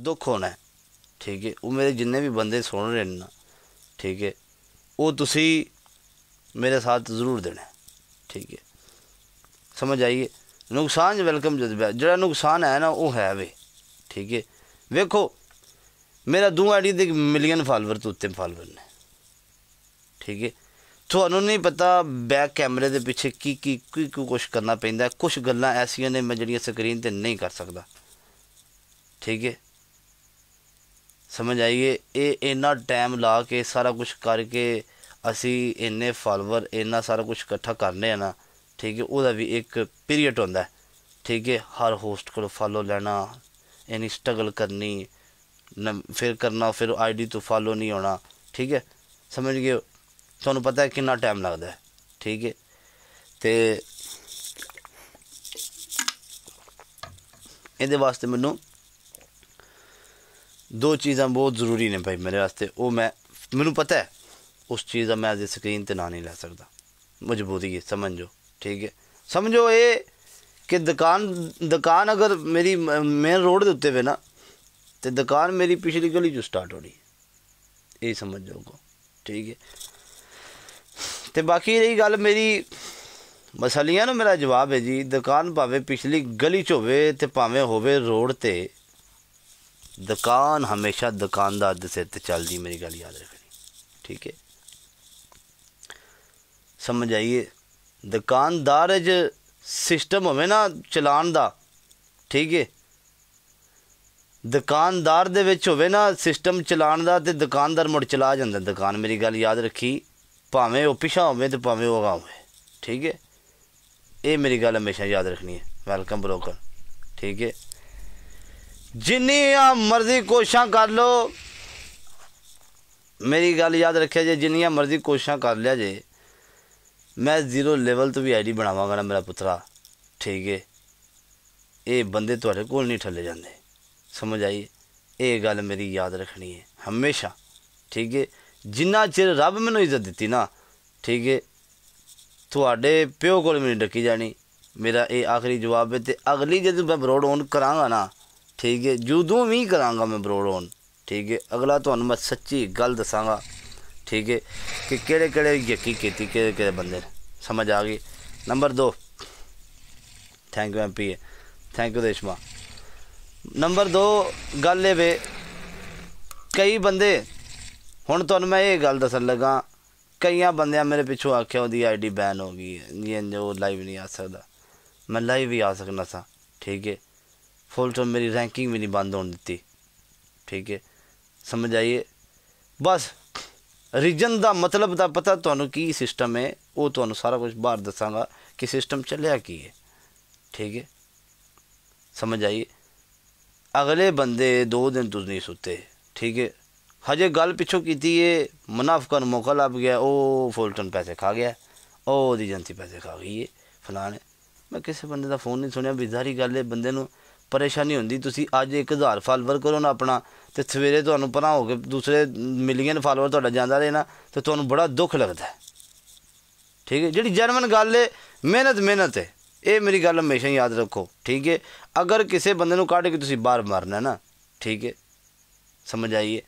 ਦੁੱਖ ਹੋਣਾ ਠੀਕ ਹੈ ਉਹ ਮੇਰੇ ਜਿੰਨੇ ਵੀ ਬੰਦੇ ਸੁਣ ਰਹੇ ਨੇ ਨਾ ਠੀਕ ਹੈ ਉਹ ਤੁਸੀਂ ਮੇਰੇ ਸਾਥ ਜ਼ਰੂਰ ਦੇਣਾ ਠੀਕ ਹੈ ਸਮਝ ਆਈਏ ਨੁਕਸਾਨ ਵੈਲਕਮ ਜਜ਼ਬਾ ਜਿਹੜਾ ਨੁਕਸਾਨ ਹੈ ਨਾ ਉਹ ਹੈ ਵੇ ਠੀਕ ਹੈ ਵੇਖੋ ਮੇਰਾ ਦੂ ਆਈਡੀ ਦੇ ਮਿਲੀਅਨ ਫਾਲੋਅਰ ਤੋਂ ਉੱਤੇ ਫਾਲੋਅਰ ਨੇ ਠੀਕ ਹੈ ਤੁਹਾਨੂੰ ਨਹੀਂ ਪਤਾ ਬੈਕ ਕੈਮਰੇ ਦੇ ਪਿੱਛੇ ਕੀ ਕੀ ਕੀ ਕੁਝ ਕਰਨਾ ਪੈਂਦਾ ਕੁਝ ਗੱਲਾਂ ਐਸੀਆਂ ਨੇ ਮੈਂ ਜਿਹੜੀਆਂ ਸਕਰੀਨ ਤੇ ਨਹੀਂ ਕਰ ਸਕਦਾ ਠੀਕ ਹੈ ਸਮਝ ਆਈਏ ਇਹ ਇੰਨਾ ਟਾਈਮ ਲਾ ਕੇ ਸਾਰਾ ਕੁਝ ਕਰਕੇ ਅਸੀਂ ਇੰਨੇ ਫਾਲੋਅਰ ਇੰਨਾ ਸਾਰਾ ਕੁਝ ਇਕੱਠਾ ਕਰਨੇ ਆ ਨਾ ਠੀਕ ਹੈ ਉਹਦਾ ਵੀ ਇੱਕ ਪੀਰੀਅਡ ਹੁੰਦਾ ਠੀਕ ਹੈ ਹਰ ਹੋਸਟ ਕੋਲ ਫਾਲੋ ਲੈਣਾ ਇੰਨੀ ਸਟਰਗਲ ਕਰਨੀ ਫਿਰ ਕਰਨਾ ਫਿਰ ਆਈਡੀ ਤੋਂ ਫਾਲੋ ਨਹੀਂ ਹੋਣਾ ਠੀਕ ਹੈ ਸਮਝ ਗਏ ਤੁਹਾਨੂੰ ਪਤਾ ਹੈ ਕਿੰਨਾ ਟਾਈਮ ਲੱਗਦਾ ਹੈ ਠੀਕ ਹੈ ਤੇ ਇਹਦੇ ਵਾਸਤੇ ਮੈਨੂੰ ਦੋ ਚੀਜ਼ਾਂ ਬਹੁਤ ਜ਼ਰੂਰੀ ਨੇ ਭਾਈ ਮੇਰੇ ਵਾਸਤੇ ਉਹ ਮੈਂ ਮੈਨੂੰ ਪਤਾ ਹੈ ਉਸ ਚੀਜ਼ ਦਾ ਮੈਂ ਅਜੇ ਸਕਰੀਨ ਤੇ ਨਾ ਨਹੀਂ ਲੈ ਸਕਦਾ ਮਜਬੂਰੀ ਹੈ ਸਮਝੋ ਠੀਕ ਹੈ ਸਮਝੋ ਇਹ ਕਿ ਦੁਕਾਨ ਦੁਕਾਨ ਅਗਰ ਮੇਰੀ ਮੇਨ ਰੋਡ ਦੇ ਉੱਤੇ ਵੇ ਨਾ ਤੇ ਦੁਕਾਨ ਮੇਰੀ ਪਿਛਲੀ ਗਲੀ ਚੋਂ ਸਟਾਰਟ ਹੋਣੀ ਇਹ ਸਮਝ ਜਾਓਗਾ ਠੀਕ ਹੈ ਤੇ ਬਾਕੀ ਰਹੀ ਗੱਲ ਮੇਰੀ ਮਸਲੀਆਂ ਨੂੰ ਮੇਰਾ ਜਵਾਬ ਹੈ ਜੀ ਦੁਕਾਨ ਭਾਵੇਂ ਪਿਛਲੀ ਗਲੀ ਚ ਹੋਵੇ ਤੇ ਭਾਵੇਂ ਹੋਵੇ ਰੋਡ ਤੇ ਦੁਕਾਨ ਹਮੇਸ਼ਾ ਦੁਕਾਨਦਾਰ ਦੇ ਸਿਰ ਤੇ ਚੱਲਦੀ ਮੇਰੀ ਗੱਲ ਯਾਦ ਰੱਖਣੀ ਠੀਕ ਹੈ ਸਮਝ ਆਈਏ ਦੁਕਾਨਦਾਰ ਜ ਸਿਸਟਮ ਹੋਵੇ ਨਾ ਚਲਾਨ ਦਾ ਠੀਕ ਹੈ ਦੁਕਾਨਦਾਰ ਦੇ ਵਿੱਚ ਹੋਵੇ ਨਾ ਸਿਸਟਮ ਚਲਾਣ ਦਾ ਤੇ ਦੁਕਾਨਦਾਰ ਮੁੜ ਚਲਾ ਜਾਂਦਾ ਦੁਕਾਨ ਮੇਰੀ ਗੱਲ ਯਾਦ ਰੱਖੀ ਭਾਵੇਂ ਉਹ ਪਿਛਾ ਹੋਵੇ ਤੇ ਭਾਵੇਂ ਉਹ ਅਗਾ ਹੋਵੇ ਠੀਕ ਹੈ ਇਹ ਮੇਰੀ ਗੱਲ ਹਮੇਸ਼ਾ ਯਾਦ ਰੱਖਣੀ ਹੈ ਵੈਲਕਮ ਬ੍ਰੋਕਰ ਠੀਕ ਹੈ ਜਿੰਨੀਆਂ ਮਰਜ਼ੀ ਕੋਸ਼ਿਸ਼ਾਂ ਕਰ ਲੋ ਮੇਰੀ ਗੱਲ ਯਾਦ ਰੱਖਿਆ ਜੇ ਜਿੰਨੀਆਂ ਮਰਜ਼ੀ ਕੋਸ਼ਿਸ਼ਾਂ ਕਰ ਲਿਆ ਜੇ ਮੈਂ ਜ਼ੀਰੋ ਲੈਵਲ ਤੋਂ ਵੀ ਆਈਡੀ ਬਣਾਵਾਂਗਾ ਨਾ ਮੇਰਾ ਪੁੱਤਰਾ ਠੀਕ ਹੈ ਇਹ ਬੰਦੇ ਤੁਹਾਡੇ ਕੋਲ ਨਹੀਂ ਠੱਲੇ ਜਾਂਦੇ ਸਮਝ ਆਈ ਇਹ ਗੱਲ ਮੇਰੀ ਯਾਦ ਰੱਖਣੀ ਹੈ ਹਮੇਸ਼ਾ ਠੀਕ ਹੈ ਜਿੰਨਾ ਚਿਰ ਰੱਬ ਮੈਨੂੰ ਇੱਜ਼ਤ ਦਿੱਤੀ ਨਾ ਠੀਕ ਹੈ ਤੁਹਾਡੇ ਪਿਓ ਕੋਲ ਮੈਨੂੰ ਡੱਕੀ ਜਾਣੀ ਮੇਰਾ ਇਹ ਆਖਰੀ ਜਵਾਬ ਹੈ ਤੇ ਅਗਲੀ ਜਦੋਂ ਮੈਂ ਬਰੋਡ ਔਨ ਕਰਾਂਗਾ ਨਾ ਠੀਕ ਹੈ ਜਦੋਂ ਵੀ ਕਰਾਂਗਾ ਮੈਂ ਬਰੋਡ ਠੀਕ ਹੈ ਅਗਲਾ ਤੁਹਾਨੂੰ ਮੈਂ ਸੱਚੀ ਗੱਲ ਦੱਸਾਂਗਾ ਠੀਕ ਹੈ ਕਿ ਕਿਹੜੇ ਕਿਹੜੇ ਯਕੀ ਕੀਤੀ ਕਿਹੜੇ ਕਿਹੜੇ ਬੰਦੇ ਸਮਝ ਆ ਗਈ number 2 thank you MP thank you ਦੇਸ਼ਮਾ ਨੰਬਰ 2 ਗੱਲ ਇਹ ਵੇ ਕਈ ਬੰਦੇ ਹੁਣ ਤੁਹਾਨੂੰ ਮੈਂ ਇਹ ਗੱਲ ਦੱਸਣ ਲੱਗਾ ਕਈਆਂ ਬੰਦਿਆਂ ਮੇਰੇ ਪਿੱਛੋਂ ਆਖਿਆ ਉਹਦੀ ਆਈਡੀ ਬੈਨ ਹੋ ਗਈ ਹੈ ਜੀ ਜੋ ਲਾਈਵ ਨਹੀਂ ਆ ਸਕਦਾ ਮੈਂ ਲਾਈਵ ਵੀ ਆ ਸਕਣਾ ਸੀ ਠੀਕ ਹੈ ਫੁੱਲ तो ਮੇਰੀ ਰੈਂਕਿੰਗ ਵੀ ਨਹੀਂ ਬੰਦ ਹੋਣ ਦਿੱਤੀ ਠੀਕ ਹੈ ਸਮਝ ਆਈਏ ਬਸ ਰੀਜਨ ਦਾ ਮਤਲਬ ਦਾ ਪਤਾ ਤੁਹਾਨੂੰ ਕੀ ਸਿਸਟਮ ਹੈ ਉਹ ਤੁਹਾਨੂੰ ਸਾਰਾ ਕੁਝ ਬਾਹਰ ਦੱਸਾਂਗਾ ਕਿ ਸਿਸਟਮ ਚੱਲਿਆ ਕੀ ਹੈ ਠੀਕ ਹੈ ਸਮਝ ਆਈਏ ਅਗਲੇ ਬੰਦੇ ਦੋ ਦਿਨ ਤੁਸੀਂ ਨਹੀਂ ਸੁੱਤੇ ਠੀਕ ਹੈ ਹਜੇ ਗੱਲ ਪਿੱਛੋਂ ਕੀਤੀ ਏ ਮਨਾਫਕਾ ਨੂੰ ਮੌਕਾ ਲੱਭ ਗਿਆ ਉਹ ਫੋਲਟਨ ਪੈਸੇ ਖਾ ਗਿਆ ਉਹ ਦੀ ਜੰਤੀ ਪੈਸੇ ਖਾ ਗਈ ਏ ਫਲਾਣੇ ਮੈਂ ਕਿਸੇ ਬੰਦੇ ਦਾ ਫੋਨ ਨਹੀਂ ਸੁਣਿਆ ਬਿਜ਼ਾਰੀ ਗੱਲ ਏ ਬੰਦੇ ਨੂੰ ਪਰੇਸ਼ਾਨੀ ਹੁੰਦੀ ਤੁਸੀਂ ਅੱਜ 1000 ਫਾਲੋਅਰ ਕਰੋ ਨਾ ਆਪਣਾ ਤੇ ਸਵੇਰੇ ਤੁਹਾਨੂੰ ਪਤਾ ਹੋ ਕੇ ਦੂਸਰੇ ਮਿਲੀਅਨ ਫਾਲੋਅਰ ਤੁਹਾਡਾ ਜਾਂਦਾ ਰਹੇ ਨਾ ਤੇ ਤੁਹਾਨੂੰ ਬੜਾ ਦੁੱਖ ਲੱਗਦਾ ਹੈ ਠੀਕ ਹੈ ਜਿਹੜੀ ਜਰਮਨ ਗੱਲ ਹੈ ਮਿਹਨਤ ਮਿਹਨਤ ਹੈ ਇਹ ਮੇਰੀ ਗੱਲ ਹਮੇਸ਼ਾ ਯਾਦ ਰੱਖੋ ਠੀਕ ਹੈ ਅਗਰ ਕਿਸੇ ਬੰਦੇ ਨੂੰ ਕਾਢ ਕੇ ਤੁਸੀਂ ਬਾਹਰ ਮਾਰਨਾ ਨਾ ਠੀਕ ਹੈ ਸਮਝ ਆਈਏ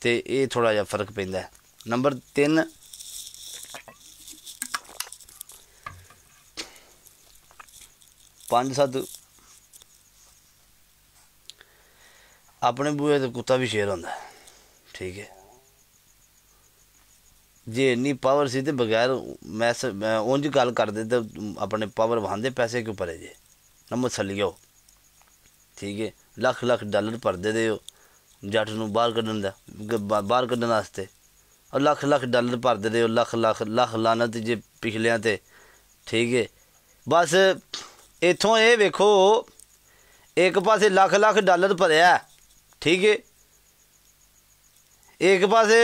ਤੇ ਇਹ ਥੋੜਾ ਜਿਹਾ ਫਰਕ ਪੈਂਦਾ ਹੈ ਨੰਬਰ 3 ਪੰਜ ਸੱਤ ਆਪਣੇ ਬੂਹੇ ਤੇ ਕੁੱਤਾ ਵੀ ਸ਼ੇਰ ਹੁੰਦਾ ਠੀਕ ਹੈ ਜੇ ਇੰਨੀ ਪਾਵਰ ਸੀ ਤੇ ਬਗੈਰ ਮੈਂ ਉਂਝ ਗੱਲ ਕਰਦੇ ਤੇ ਆਪਣੇ ਪਾਵਰ ਵਾਂਦੇ ਪੈਸੇ ਕਿਉਂ ਪਰੇ ਜੇ ਨਾ ਮਸਲੀਓ ਠੀਕ ਹੈ ਲੱਖ ਲੱਖ ਡਾਲਰ ਭਰਦੇ ਦੇ ਜੱਟ ਨੂੰ ਬਾਹਰ ਕੱਢਣ ਦਾ ਬਾਹਰ ਕੱਢਣ ਵਾਸਤੇ ਔਰ ਲੱਖ ਲੱਖ ਡਾਲਰ ਭਰਦੇ ਦੇ ਲੱਖ ਲੱਖ ਲੱਖ ਲਾਨਤ ਜੇ ਪਿਛਲਿਆਂ ਤੇ ਠੀਕ ਹੈ ਬਸ ਇਥੋਂ ਇਹ ਵੇਖੋ ਇੱਕ ਪਾਸੇ ਲੱਖ ਲੱਖ ਡਾਲਰ ਭਰਿਆ ਠੀਕ ਹੈ ਇੱਕ ਪਾਸੇ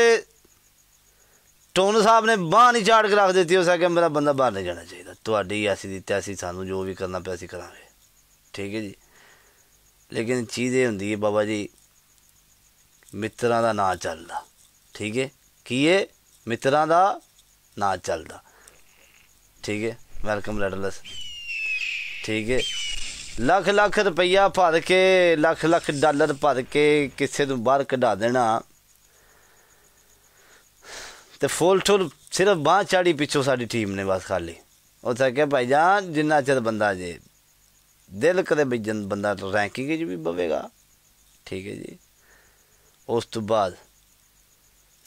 ਟੋਨ ਸਾਹਿਬ ਨੇ ਬਾਹ ਨਹੀਂ ਝਾੜ ਕੇ ਰੱਖ ਦਿੱਤੀ ਹੋ ਸਕਿਆ ਮੇਰਾ ਬੰਦਾ ਬਾਹਰ ਨਹੀਂ ਜਾਣਾ ਚਾਹੀਦਾ ਤੁਹਾਡੀ ਐਸੀ ਦੀ ਤੈਸੀ ਸਾਨੂੰ ਜੋ ਵੀ ਕਰਨਾ ਪਿਆ ਅਸੀਂ ਕਰਾਂਗੇ ਠੀਕ ਹੈ ਜੀ ਲੇਕਿਨ ਚੀਜ਼ ਇਹ ਹੁੰਦੀ ਹੈ ਬਾਬਾ ਜੀ ਮਿੱਤਰਾਂ ਦਾ ਨਾਂ ਚੱਲਦਾ ਠੀਕ ਹੈ ਕੀ ਇਹ ਮਿੱਤਰਾਂ ਦਾ ਨਾਂ ਚੱਲਦਾ ਠੀਕ ਹੈ ਵੈਲਕਮ ਲੈਟਰਲੈਸ ਠੀਕ ਹੈ ਲੱਖ ਲੱਖ ਰੁਪਈਆ ਭਰ ਕੇ ਲੱਖ ਲੱਖ ਡਾਲਰ ਭਰ ਕੇ ਕਿਸੇ ਨੂੰ ਬਾਹਰ ਕਢਾ ਦੇਣਾ ਤੇ ਫੁੱਲ ਟੁੱਲ ਸਿਰਫ ਬਾਹ ਚਾੜੀ ਪਿੱਛੋਂ ਸਾਡੀ ਟੀਮ ਨੇ ਬਸ ਖਾਲੀ ਉਹ ਤਾਂ ਕਿਹਾ ਭਾਈ ਜਾਨ ਜਿੰਨਾ ਚਿਰ ਬੰਦਾ ਜੇ ਦਿਲ ਕਦੇ ਵੀ ਜਨ ਬੰਦਾ ਰੈਂਕਿੰਗ ਜੀ ਵੀ ਬਵੇਗਾ ਠੀਕ ਹੈ ਜੀ ਉਸ ਤੋਂ ਬਾਅਦ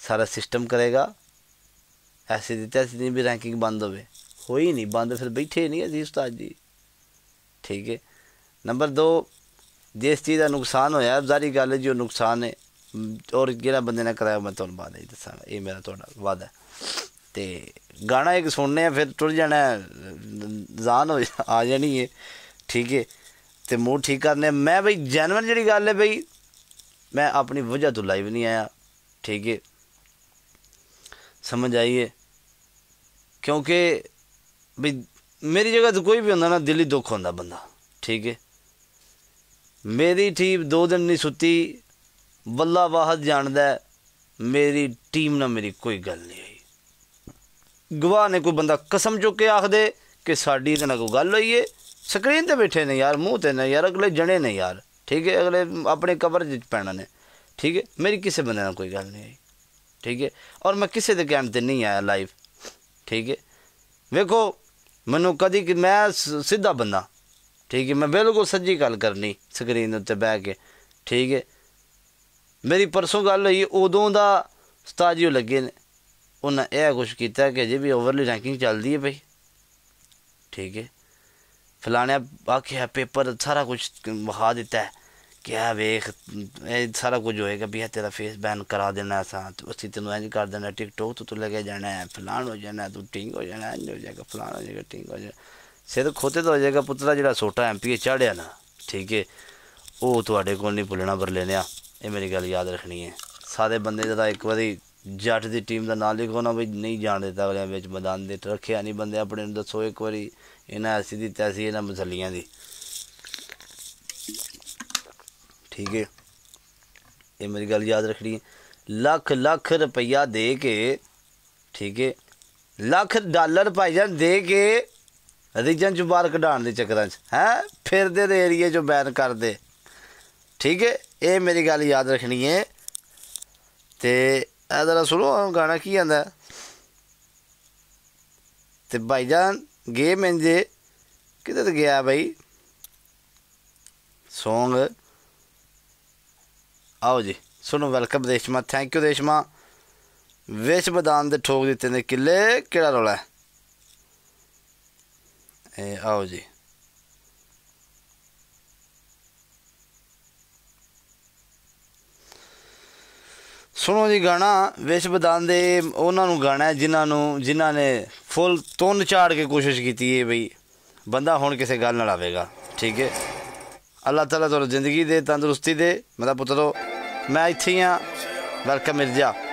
ਸਾਰਾ ਸਿਸਟਮ ਕਰੇਗਾ ਐਸੀ ਦਿੱਤਾ ਸੀ ਵੀ ਰੈਂਕਿੰਗ ਬੰਦ ਹੋਵੇ ਹੋਈ ਨਹੀਂ ਬੰਦ ਫਿਰ ਬੈਠੇ ਨਹੀਂ ਅਸੀਂ ਉਸਤਾਦ ਜੀ ਠੀਕ ਹੈ ਨੰਬਰ 2 ਜਿਸ ਚੀਜ਼ ਦਾ ਨੁਕਸਾਨ ਹੋਇਆ ਜ਼ਾਰੀ ਗੱਲ ਜੀ ਉਹ ਨੁਕਸਾਨ ਹੈ ਔਰ ਜਿਹੜਾ ਬੰਦੇ ਨੇ ਕਰਾਇਆ ਮੈਂ ਤੁਹਾਨੂੰ ਬਾਅਦ ਵਿੱਚ ਦੱਸਾਂਗਾ ਇਹ ਮੇਰਾ ਤੁਹਾਡਾ ਵਾਅਦਾ ਤੇ ਗਾਣਾ ਇੱਕ ਸੁਣਨੇ ਆ ਫਿਰ ਟੁੱਟ ਜਾਣਾ ਜ਼ਾਨ ਹੋ ਆ ਜਾਣੀ ਹੈ ਠੀਕ ਹੈ ਤੇ ਮੂਡ ਠੀਕ ਕਰਨੇ ਮੈਂ ਬਈ ਜੈਨੂਨ ਜਿਹੜੀ ਗੱਲ ਹੈ ਬਈ ਮੈਂ ਆਪਣੀ ਵਜ੍ਹਾ ਤੋਂ ਲਾਈਵ ਨਹੀਂ ਆਇਆ ਠੀਕ ਹੈ ਸਮਝ ਆਈਏ ਕਿਉਂਕਿ ਬਈ ਮੇਰੀ ਜਗ੍ਹਾ ਤੇ ਕੋਈ ਵੀ ਹੁੰਦਾ ਨਾ ਦਿਲੀ ਦੁੱਖ ਹੁੰਦਾ ਬੰਦਾ ਠੀਕ ਹੈ ਮੇਰੀ ਟੀਮ ਦੋ ਦਿਨ ਨਹੀਂ ਸੁੱਤੀ ਵੱਲਾ ਵਾਹਦ ਜਾਣਦਾ ਮੇਰੀ ਟੀਮ ਨਾਲ ਮੇਰੀ ਕੋਈ ਗੱਲ ਨਹੀਂ ਹੋਈ ਗਵਾਹ ਨੇ ਕੋਈ ਬੰਦਾ ਕਸਮ ਚੁੱਕ ਕੇ ਆਖਦੇ ਕਿ ਸਾਡੀ ਇਹਦੇ ਨਾਲ ਕੋਈ ਗੱਲ ਹੋਈ ਏ ਸਕਰੀਨ ਤੇ ਬੈਠੇ ਨੇ ਯਾਰ ਮੂੰਹ ਤੇ ਨੇ ਯਾਰ ਅਗਲੇ ਜਣੇ ਨੇ ਯਾਰ ਠੀਕ ਹੈ ਅਗਲੇ ਆਪਣੇ ਕਬਰ ਵਿੱਚ ਪੈਣਾ ਨੇ ਠੀਕ ਹੈ ਮੇਰੀ ਕਿਸੇ ਬੰਦੇ ਨਾਲ ਕੋਈ ਗੱਲ ਨਹੀਂ ਹੋਈ ਠੀਕ ਹੈ ਔਰ ਮੈਂ ਕਿਸੇ ਦੇ ਕਹਿਣ ਤੇ ਨਹੀਂ ਆਇਆ ਲਾਈਵ ਠੀਕ ਹੈ ਵੇਖੋ ਮੈਨੂੰ ਕਦੀ ਕਿ ਮੈਂ ਸਿੱਧਾ ਬੰਦਾ ਠੀਕ ਹੈ ਮੈਂ ਬਿਲਕੁਲ ਸੱਜੀ ਗੱਲ ਕਰਨੀ ਸਕਰੀਨ ਉੱਤੇ ਬਹਿ ਕੇ ਠੀਕ ਹੈ ਮੇਰੀ ਪਰਸੋਂ ਗੱਲ ਹੋਈ ਉਦੋਂ ਦਾ ਸਤਾਜੀਓ ਲੱਗੇ ਨੇ ਉਹਨਾਂ ਇਹ ਕੁਝ ਕੀਤਾ ਕਿ ਜੇ ਵੀ ਓਵਰਲੀ ਰੈਂਕਿੰਗ ਚੱਲਦੀ ਹੈ ਭਈ ਠੀਕ ਹੈ ਫਲਾਣਿਆ ਆਖਿਆ ਪੇਪਰ ਸਾਰਾ ਕੁਝ ਵਹਾ ਦਿੱਤਾ ਹੈ ਆ ਵੇਖ ਇਹ ਸਾਰਾ ਕੁਝ ਹੋਏਗਾ ਵੀ ਤੇਰਾ ਫੇਸ ਬੈਨ ਕਰਾ ਦੇਣਾ ਅਸਾਂ ਅਸੀਂ ਤੈਨੂੰ ਇੰਜ ਕਰ ਦੇਣਾ ਟਿਕਟੋਕ ਤੋਂ ਤੂੰ ਲੱਗੇ ਜਾਣਾ ਫਲਾਣ ਹੋ ਜਾਣਾ ਤੂੰ ਟਿੰਗ ਹੋ ਜਾਣਾ ਇੰਜ ਹੋ ਜਾਏਗਾ ਫਲਾਣ ਹੋ ਜਾਏਗਾ ਟਿੰਗ ਹੋ ਜਾਏਗਾ ਸਿਰ ਖੋਤੇ ਤੋਂ ਹੋ ਜਾਏਗਾ ਪੁੱਤਰਾ ਜਿਹੜਾ ਛੋਟਾ ਐਮਪੀਏ ਚੜਿਆ ਨਾ ਠੀਕ ਹੈ ਉਹ ਤੁਹਾਡੇ ਕੋਲ ਨਹੀਂ ਭੁੱਲਣਾ ਪਰ ਲੈਣਿਆ ਇਹ ਮੇਰੀ ਗੱਲ ਯਾਦ ਰੱਖਣੀ ਹੈ ਸਾਦੇ ਬੰਦੇ ਜਦਾ ਇੱਕ ਵਾਰੀ ਜੱਟ ਦੀ ਟੀਮ ਦਾ ਨਾਂ ਲਿਖੋ ਨਾ ਵੀ ਨਹੀਂ ਜਾਣਦੇ ਦਿੱਤਾ ਵਿੱਚ ਮੈਦਾਨ ਦੇ ਰੱਖਿਆ ਨਹੀਂ ਬੰਦੇ ਆਪਣੇ ਨੂੰ ਦੱਸੋ ਇੱਕ ਵਾਰੀ ਇਹਨਾਂ ਐਸੀ ਦੀ ਤੈਸੀ ਇਹਨਾਂ ਮਸਲੀਆਂ ਦੀ ਠੀਕ ਹੈ ਇਹ ਮੇਰੀ ਗੱਲ ਯਾਦ ਰੱਖਣੀ ਹੈ ਲੱਖ ਲੱਖ ਰੁਪਈਆ ਦੇ ਕੇ ਠੀਕ ਹੈ ਲੱਖ ਡਾਲਰ ਭਾਈ ਜਾਨ ਦੇ ਕੇ ਰੀਜਨ ਚੋਂ ਬਾਹਰ ਕਢਾਣ ਦੇ ਚੱਕਰਾਂ 'ਚ ਹੈ ਫਿਰਦੇ ਦੇ ਏਰੀਏ 'ਚੋਂ ਬੈਨ ਕਰਦੇ ਠੀਕ ਹੈ ਇਹ ਮੇਰੀ ਗੱਲ ਯਾਦ ਰੱਖਣੀ ਹੈ ਤੇ ਇਹ ਜ਼ਰਾ ਸੁਣੋ ਗਾਣਾ ਕੀ ਆਂਦਾ ਤੇ ਭਾਈਜਾਨ ਗੇ ਮੈਂਜੇ ਕਿੱਧਰ ਗਿਆ ਭਾਈ ਸੌਂਗ ਆਓ ਜੀ ਸੁਣੋ ਵੈਲਕਮ ਦੇਸ਼ਮਾ ਥੈਂਕ ਯੂ ਦੇਸ਼ਮਾ ਵੇਚ ਬਦਾਨ ਦੇ ਠੋਕ ਦਿੱਤੇ ਨੇ ਕਿੱਲੇ ਕਿਹੜਾ ਰੋਲਾ ਇਹ ਆਓ ਜੀ ਸੁਣੋ ਜੀ ਗਾਣਾ ਵਿਸ਼ਵ ਦੇ ਉਹਨਾਂ ਨੂੰ ਗਾਣਾ ਜਿਨ੍ਹਾਂ ਨੂੰ ਜਿਨ੍ਹਾਂ ਨੇ ਫੁੱਲ ਤੁੰਨ ਚਾੜ ਕੇ ਕੋਸ਼ਿਸ਼ ਕੀਤੀ ਹੈ ਬਈ ਬੰਦਾ ਹੁਣ ਕਿਸੇ ਗੱਲ ਨਾਲ ਆਵੇਗਾ ਠੀਕ ਹੈ ਅੱਲਾਹ ਤਾਲਾ ਤੁਹਾਨੂੰ ਜ਼ਿੰਦਗੀ ਦੇ ਤੰਦਰੁਸਤੀ ਦੇ ਮੇਰਾ ਪੁੱਤਰੋ ਮੈਂ ਇੱਥੇ ਹਾਂ ਵੈਲਕਮ ਮਿਰਜ਼ਾ